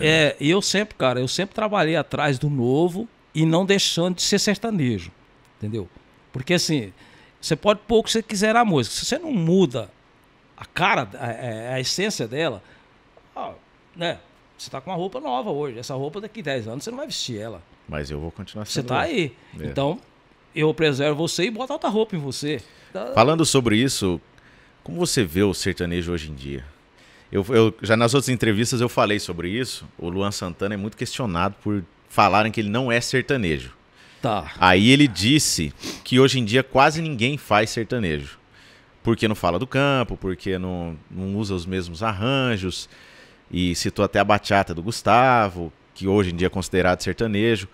É, e eu sempre, cara, eu sempre trabalhei atrás do novo e não deixando de ser sertanejo, entendeu? Porque assim, você pode pôr o que você quiser na música, se você não muda a cara, a, é, a essência dela, né? Você tá com uma roupa nova hoje, essa roupa daqui 10 anos você não vai vestir ela. Mas eu vou continuar sendo Você tá aí. É. Então, eu preservo você e boto outra roupa em você. Tá. Falando sobre isso, como você vê o sertanejo hoje em dia? Eu, eu, já nas outras entrevistas eu falei sobre isso. O Luan Santana é muito questionado por falarem que ele não é sertanejo. Tá. Aí ele disse que hoje em dia quase ninguém faz sertanejo. Porque não fala do campo, porque não, não usa os mesmos arranjos. E citou até a bachata do Gustavo, que hoje em dia é considerado sertanejo.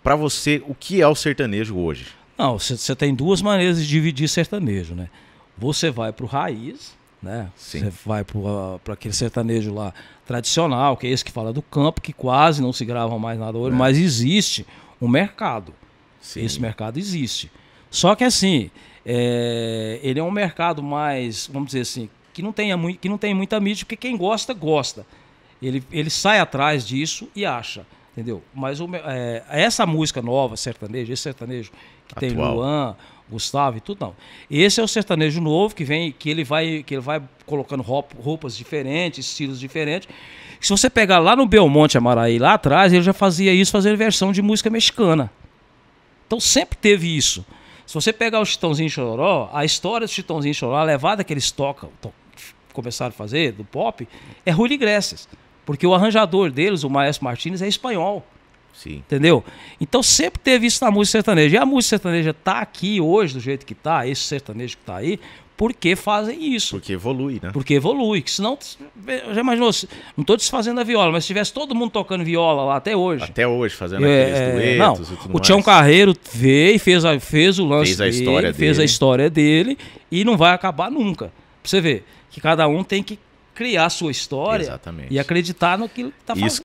Para você, o que é o sertanejo hoje? Não, você tem duas maneiras de dividir sertanejo, né? Você vai para o raiz, né? Você vai para ah, aquele sertanejo lá tradicional, que é esse que fala do campo, que quase não se grava mais nada hoje, é. mas existe um mercado. Sim. Esse mercado existe. Só que assim, é, ele é um mercado mais, vamos dizer assim, que não, tenha muito, que não tem muita mídia, porque quem gosta, gosta. Ele, ele sai atrás disso e acha entendeu? Mas o, é, essa música nova, sertanejo, esse sertanejo que Atual. tem Luan, Gustavo e tudo não. Esse é o sertanejo novo que vem, que ele vai, que ele vai colocando roupas diferentes, estilos diferentes. Se você pegar lá no Belmonte Amaraí, lá atrás, ele já fazia isso, fazendo versão de música mexicana. Então sempre teve isso. Se você pegar o Chitãozinho Chororó, a história do Chitãozinho Chororó, a levada que eles tocam, to, começaram a fazer, do pop, é Rui Iglesias. Porque o arranjador deles, o Maestro Martins, é espanhol. Sim. Entendeu? Então sempre teve isso na música sertaneja. E a música sertaneja tá aqui hoje, do jeito que tá, esse sertanejo que tá aí, porque fazem isso. Porque evolui, né? Porque evolui. Que senão, já imaginou, não estou desfazendo a viola, mas se tivesse todo mundo tocando viola lá até hoje. Até hoje, fazendo é, é duetos não, e tudo O Tião Carreiro veio e fez, a, fez o lance fez a dele, história dele. fez a história dele e não vai acabar nunca. Pra você ver que cada um tem que criar sua história Exatamente. e acreditar no que está fazendo. Isso